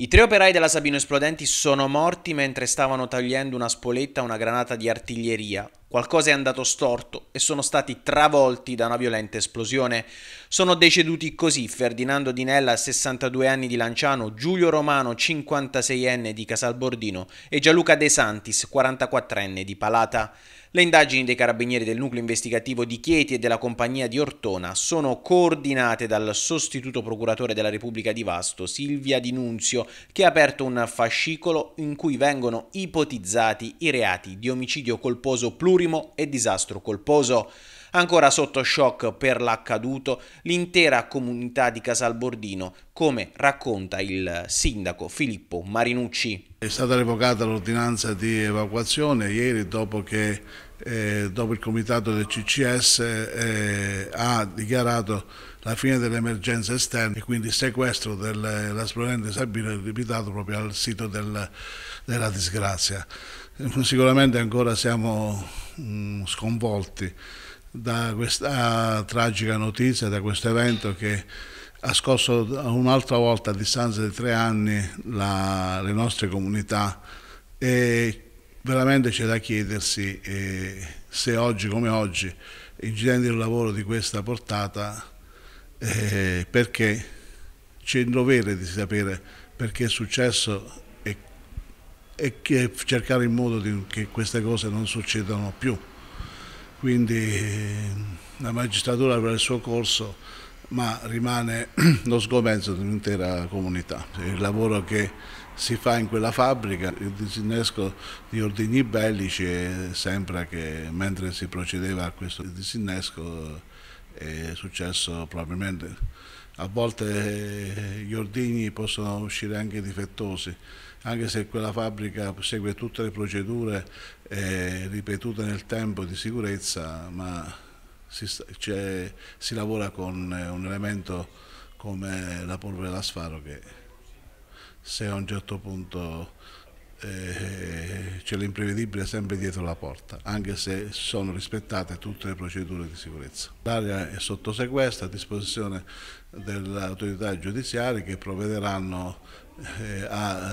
I tre operai della Sabino Esplodenti sono morti mentre stavano tagliendo una spoletta a una granata di artiglieria, Qualcosa è andato storto e sono stati travolti da una violenta esplosione. Sono deceduti così Ferdinando Dinella, 62 anni di Lanciano, Giulio Romano, 56enne di Casalbordino e Gianluca De Santis, 44enne di Palata. Le indagini dei carabinieri del nucleo investigativo di Chieti e della compagnia di Ortona sono coordinate dal sostituto procuratore della Repubblica di Vasto, Silvia Di Nunzio, che ha aperto un fascicolo in cui vengono ipotizzati i reati di omicidio colposo plurimo plurimo e disastro colposo. Ancora sotto shock per l'accaduto l'intera comunità di Casalbordino, come racconta il sindaco Filippo Marinucci. È stata revocata l'ordinanza di evacuazione ieri dopo che eh, dopo il comitato del CCS eh, ha dichiarato la fine dell'emergenza esterna e quindi il sequestro dell'asplorente Sabino è ripetato proprio al sito del, della disgrazia. Sicuramente ancora siamo mh, mm, sconvolti da questa tragica notizia, da questo evento che ha scosso un'altra volta a distanza di tre anni la, le nostre comunità e veramente c'è da chiedersi eh, se oggi come oggi incidenti del lavoro di questa portata eh, perché c'è il dovere di sapere perché è successo e, e cercare in modo di, che queste cose non succedano più. Quindi eh, la magistratura avrà il suo corso ma rimane lo sgomento dell'intera comunità. Il lavoro che si fa in quella fabbrica, il disinnesco di ordini bellici, sembra che mentre si procedeva a questo disinnesco è successo probabilmente. A volte eh, gli ordigni possono uscire anche difettosi, anche se quella fabbrica segue tutte le procedure ripetute nel tempo di sicurezza, ma si, cioè, si lavora con eh, un elemento come la polvere d'asfaro che se a un certo punto eh, c'è l'imprevedibile sempre dietro la porta, anche se sono rispettate tutte le procedure di sicurezza. L'area è sotto sequestro a disposizione delle autorità giudiziarie che provvederanno eh, a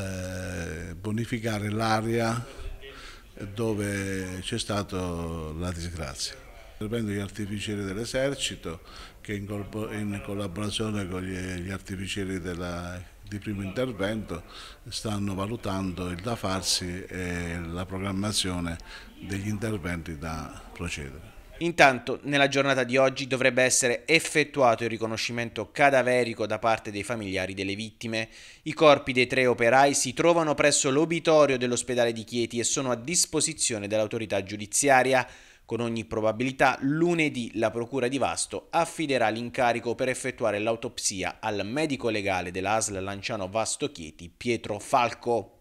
eh, bonificare l'area dove c'è stata la disgrazia intervento degli artificieri dell'esercito che in, in, collaborazione con gli, gli artificieri della, di primo intervento stanno valutando il da farsi e la programmazione degli interventi da procedere. Intanto, nella giornata di oggi dovrebbe essere effettuato il riconoscimento cadaverico da parte dei familiari delle vittime. I corpi dei tre operai si trovano presso l'obitorio dell'ospedale di Chieti e sono a disposizione dell'autorità giudiziaria. Con ogni probabilità, lunedì la Procura di Vasto affiderà l'incarico per effettuare l'autopsia al medico legale dell'ASL Lanciano Vasto Chieti, Pietro Falco.